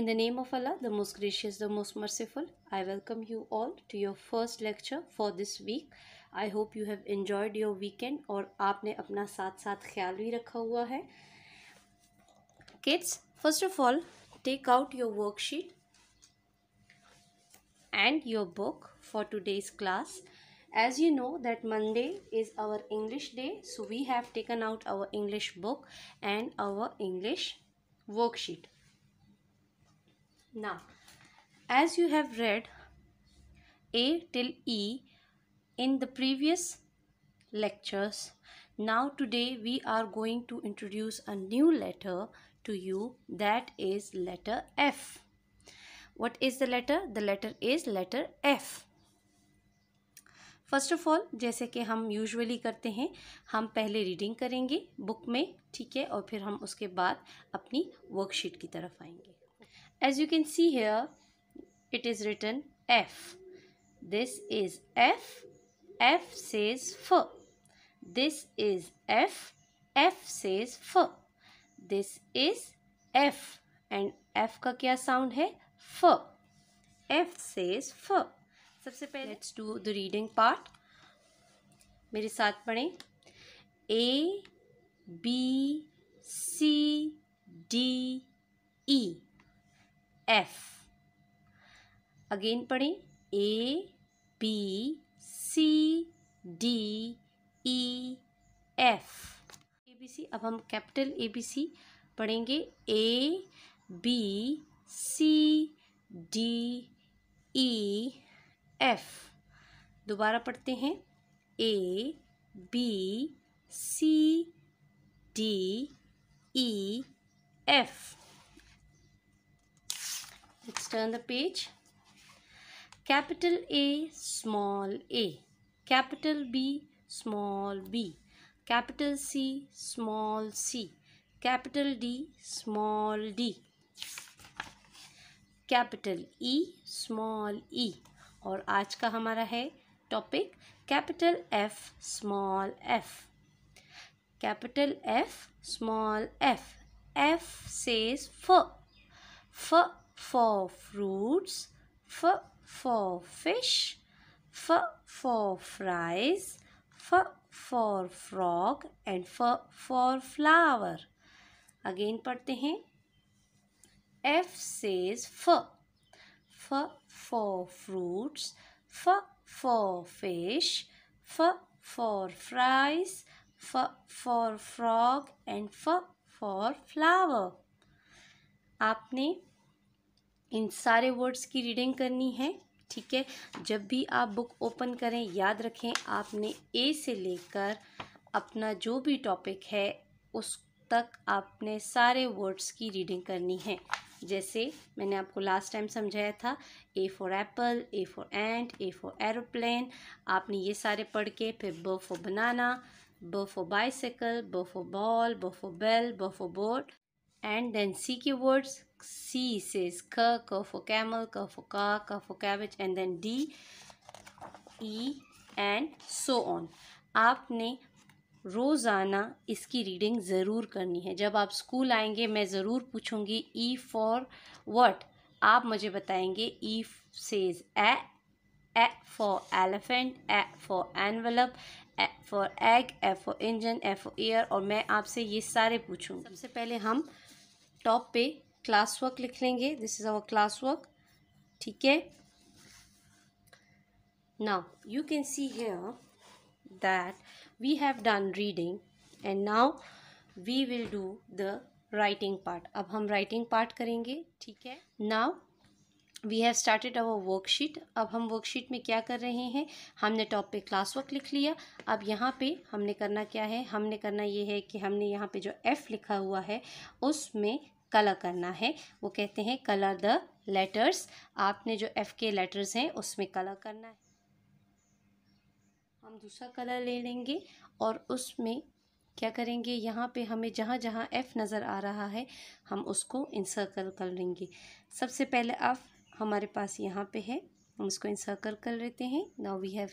In the name of Allah, the most gracious, the most merciful, I welcome you all to your first lecture for this week. I hope you have enjoyed your weekend or आपने अपना साथ साथ ख्याल भी रखा हुआ है Kids, first of all, take out your worksheet and your book for today's class. As you know that Monday is our English day, so we have taken out our English book and our English worksheet. now as you have read a till e in the previous lectures now today we are going to introduce a new letter to you that is letter f what is the letter the letter is letter f first of all जैसे कि हम usually करते हैं हम पहले reading करेंगे book में ठीक है और फिर हम उसके बाद अपनी वर्कशीट की तरफ आएंगे As you can see here, it is written F. This is F. F says F. This is F. F says F. This is F. And F का क्या साउंड है फ F says फ सबसे पहले do the reading part. Part मेरे साथ पढ़ें C, D, E. F again पढ़ें A B C D E F A B C अब हम कैपिटल ए बी सी पढ़ेंगे A B C D E F दोबारा पढ़ते हैं A B C D E F turn the page capital A small a capital B small b capital C small c capital D small d capital e small e और आज का हमारा है topic capital F small F capital F small F F says फ फ for fruits, f for fish, f for fries, f for frog and f for flower. Again padhte hain F says f. F for fruits, f for fish, f for fries, f for frog and f for flower. आपने इन सारे words की reading करनी है ठीक है जब भी आप बुक ओपन करें याद रखें आपने ए से लेकर अपना जो भी टॉपिक है उस तक आपने सारे वर्ड्स की रीडिंग करनी है जैसे मैंने आपको लास्ट टाइम समझाया था A for apple A for and A for aeroplane आपने ये सारे पढ़ के फिर ब फॉर बनाना ब फॉर बाइसाइकिल ब फॉर बॉल ब फॉर बेल ब for board and then C के words C says K, K for camel, K for car, K for cabbage and then D, E and so on. आपने रोज़ाना इसकी reading ज़रूर करनी है जब आप स्कूल आएंगे मैं ज़रूर पूछूंगी ई फॉर वट आप मुझे बताएंगे ई सेज ए ए फॉर एलिफेंट ए फॉर एनवलप ए फॉर एग ए फॉर इंजन ए फॉर एयर और मैं आपसे ये सारे पूछूंगी सबसे पहले हम टॉप पे क्लास वर्क लिख लेंगे this is our class work ठीक है now you can see here that we have done reading and now we will do the writing part अब हम राइटिंग पार्ट करेंगे ठीक है now we have started our worksheet अब हम worksheet में क्या कर रहे हैं हमने टॉप पे क्लास वर्क लिख लिया अब यहाँ पे हमने करना क्या है हमने करना ये है कि हमने यहाँ पे जो एफ़ लिखा हुआ है उसमें कलर करना है वो कहते हैं कलर द लेटर्स आपने जो एफ़ के लेटर्स हैं उसमें कलर करना है हम दूसरा कलर ले लेंगे और उसमें क्या करेंगे यहाँ पे हमें जहाँ जहाँ एफ़ नज़र आ रहा है हम उसको इंसर्कल कर लेंगे सबसे पहले आप हमारे पास यहाँ पे है हम उसको इंसर्कल कर लेते हैं now we have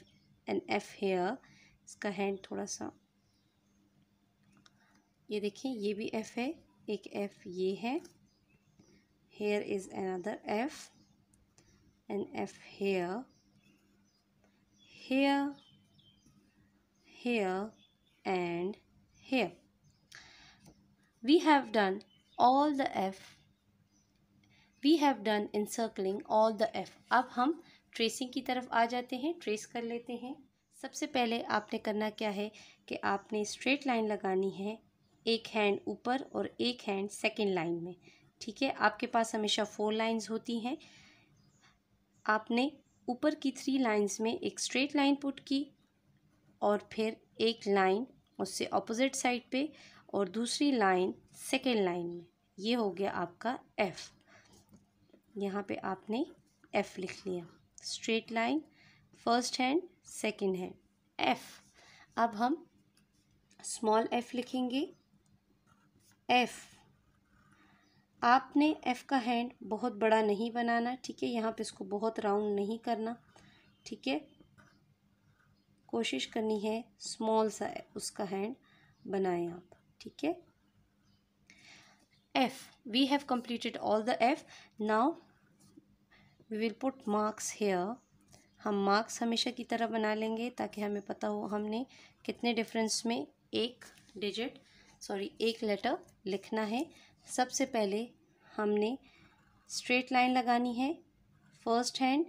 an F here इसका हैंड थोड़ा सा ये देखिए ये भी एफ़ है एक एफ ये है here is another F an F here here here and here we have done all the F we have done in circling all the F अब हम ट्रेसिंग की तरफ आ जाते हैं ट्रेस कर लेते हैं सबसे पहले आपने करना क्या है कि आपने स्ट्रेट लाइन लगानी है एक हैंड ऊपर और एक हैंड सेकेंड लाइन में ठीक है आपके पास हमेशा फोर लाइंस होती हैं आपने ऊपर की थ्री लाइंस में एक स्ट्रेट लाइन पुट की और फिर एक लाइन उससे ऑपोजिट साइड पे और दूसरी लाइन सेकेंड लाइन में ये हो गया आपका एफ़ यहाँ पे आपने एफ़ लिख लिया straight line first hand second hand F अब हम स्मॉल एफ़ लिखेंगे एफ़ आपने एफ़ का हैंड बहुत बड़ा नहीं बनाना ठीक है यहाँ पे इसको बहुत राउंड नहीं करना ठीक है कोशिश करनी है स्मॉल सा उसका हैंड बनाएं आप ठीक है F we have completed all the F now we will put marks here हम मार्क्स हमेशा की तरह बना लेंगे ताकि हमें पता हो हमने कितने डिफरेंस में एक डिजिट सॉरी एक लेटर लिखना है सबसे पहले हमने स्ट्रेट लाइन लगानी है first hand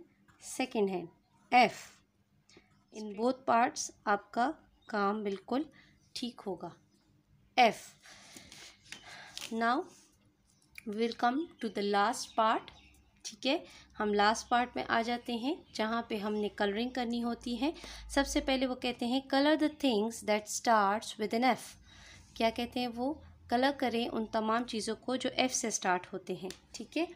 second hand F in both parts आपका काम बिल्कुल ठीक होगा F now welcome to the last part ठीक है हम लास्ट पार्ट में आ जाते हैं जहाँ पे हमने कलरिंग करनी होती है सबसे पहले वो कहते हैं colour the things that starts with an F क्या कहते हैं वो कलर करें उन तमाम चीज़ों को जो एफ़ से स्टार्ट होते हैं ठीक है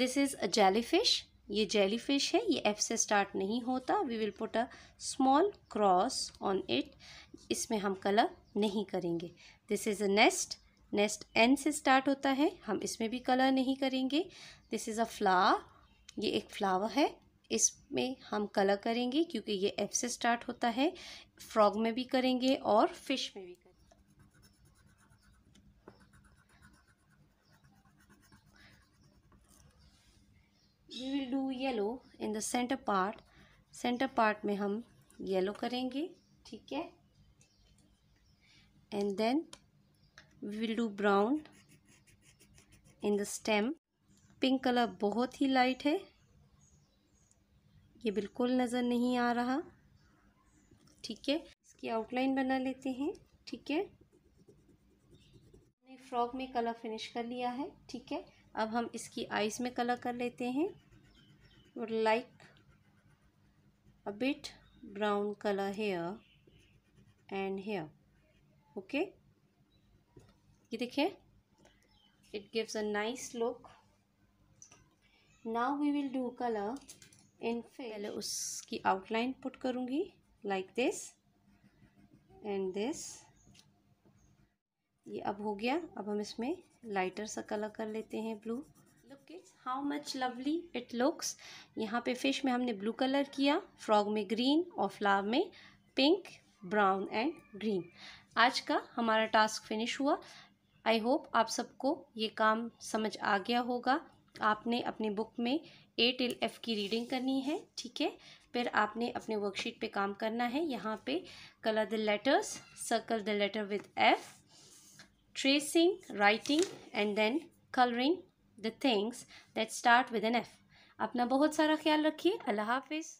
this is a jelly fish ये जेली फिश है ये एफ़ से स्टार्ट नहीं होता we will put a small cross on it इसमें हम कलर नहीं करेंगे this is a nest nest N से स्टार्ट होता है हम इसमें भी कलर नहीं करेंगे दिस इज़ अ फ्लावर ये एक फ्लावर है इसमें हम कलर करेंगे क्योंकि ये एफ़ से स्टार्ट होता है फ्रॉग में भी करेंगे और फिश में भी we will do yellow in the centre part centre part में हम येलो करेंगे ठीक है and then we will do brown in the stem pink colour बहुत ही लाइट है ये बिल्कुल नज़र नहीं आ रहा ठीक है इसकी आउटलाइन बना लेते हैं ठीक है हमने फ्रॉक में कलर फिनिश कर लिया है ठीक है अब हम इसकी आइज़ में कलर कर लेते हैं और like a bit brown colour here and here okay ये देखिए it gives a nice look now we will do colour in पहले उसकी आउटलाइन पुट करूँगी लाइक दिस एंड दिस ये अब हो गया अब हम इसमें लाइटर सा कलर कर लेते हैं blue look kids how much lovely it looks यहाँ पे फिश में हमने ब्लू कलर किया फ्रॉग में ग्रीन और फ्लावर में पिंक ब्राउन एंड ग्रीन आज का हमारा टास्क फिनिश हुआ आई होप आप सबको ये काम समझ आ गया होगा आपने अपनी बुक में ए टिल एफ़ की रीडिंग करनी है ठीक है फिर आपने अपने वर्कशीट पे काम करना है यहाँ पे colour the letters circle the letter with F tracing, writing and then coloring the things that start with an F. अपना बहुत सारा ख्याल रखिए अल्लाह हाफिज़